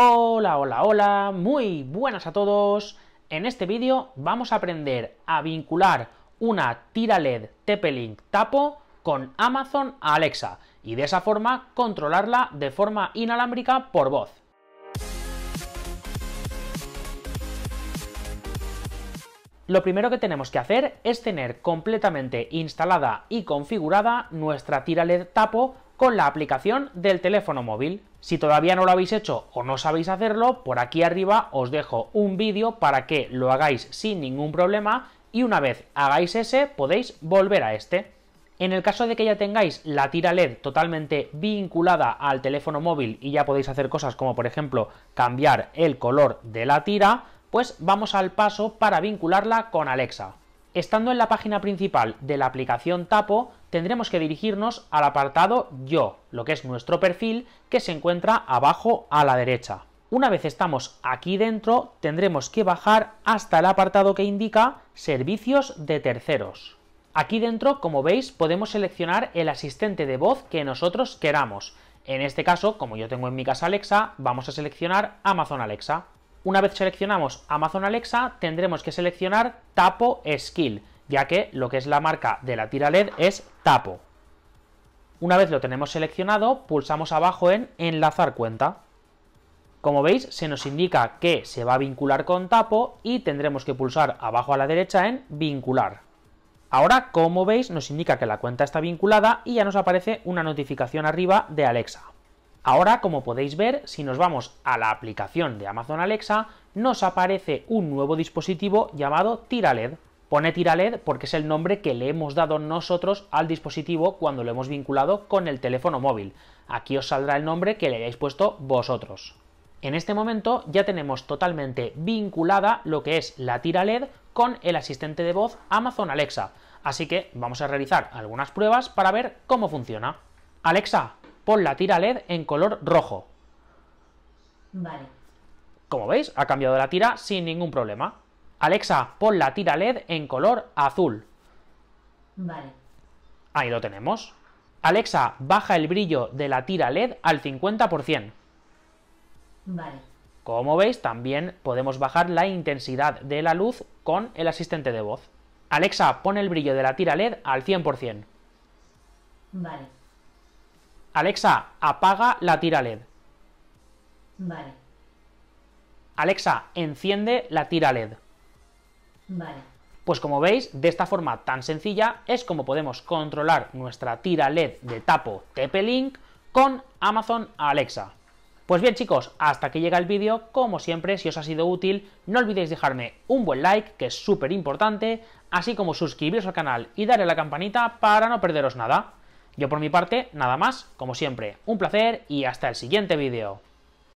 Hola, hola, hola, muy buenas a todos. En este vídeo vamos a aprender a vincular una tira LED TP-Link Tapo con Amazon Alexa y de esa forma controlarla de forma inalámbrica por voz. Lo primero que tenemos que hacer es tener completamente instalada y configurada nuestra tira LED Tapo con la aplicación del teléfono móvil. Si todavía no lo habéis hecho o no sabéis hacerlo, por aquí arriba os dejo un vídeo para que lo hagáis sin ningún problema y una vez hagáis ese podéis volver a este. En el caso de que ya tengáis la tira LED totalmente vinculada al teléfono móvil y ya podéis hacer cosas como por ejemplo cambiar el color de la tira, pues vamos al paso para vincularla con Alexa. Estando en la página principal de la aplicación Tapo, tendremos que dirigirnos al apartado Yo, lo que es nuestro perfil, que se encuentra abajo a la derecha. Una vez estamos aquí dentro, tendremos que bajar hasta el apartado que indica Servicios de terceros. Aquí dentro, como veis, podemos seleccionar el asistente de voz que nosotros queramos. En este caso, como yo tengo en mi casa Alexa, vamos a seleccionar Amazon Alexa. Una vez seleccionamos Amazon Alexa, tendremos que seleccionar Tapo Skill, ya que lo que es la marca de la tira LED es tapo. Una vez lo tenemos seleccionado, pulsamos abajo en enlazar cuenta. Como veis, se nos indica que se va a vincular con tapo y tendremos que pulsar abajo a la derecha en vincular. Ahora, como veis, nos indica que la cuenta está vinculada y ya nos aparece una notificación arriba de Alexa. Ahora, como podéis ver, si nos vamos a la aplicación de Amazon Alexa, nos aparece un nuevo dispositivo llamado TiraLED. Pone tira LED porque es el nombre que le hemos dado nosotros al dispositivo cuando lo hemos vinculado con el teléfono móvil. Aquí os saldrá el nombre que le hayáis puesto vosotros. En este momento ya tenemos totalmente vinculada lo que es la tira LED con el asistente de voz Amazon Alexa, así que vamos a realizar algunas pruebas para ver cómo funciona. Alexa, pon la tira LED en color rojo. Vale. Como veis, ha cambiado la tira sin ningún problema. Alexa, pon la tira LED en color azul. Vale. Ahí lo tenemos. Alexa, baja el brillo de la tira LED al 50%. Vale. Como veis, también podemos bajar la intensidad de la luz con el asistente de voz. Alexa, pon el brillo de la tira LED al 100%. Vale. Alexa, apaga la tira LED. Vale. Alexa, enciende la tira LED. Vale. Pues como veis, de esta forma tan sencilla es como podemos controlar nuestra tira LED de tapo TP-Link con Amazon Alexa. Pues bien chicos, hasta que llega el vídeo, como siempre, si os ha sido útil, no olvidéis dejarme un buen like, que es súper importante, así como suscribiros al canal y darle a la campanita para no perderos nada. Yo por mi parte, nada más, como siempre, un placer y hasta el siguiente vídeo.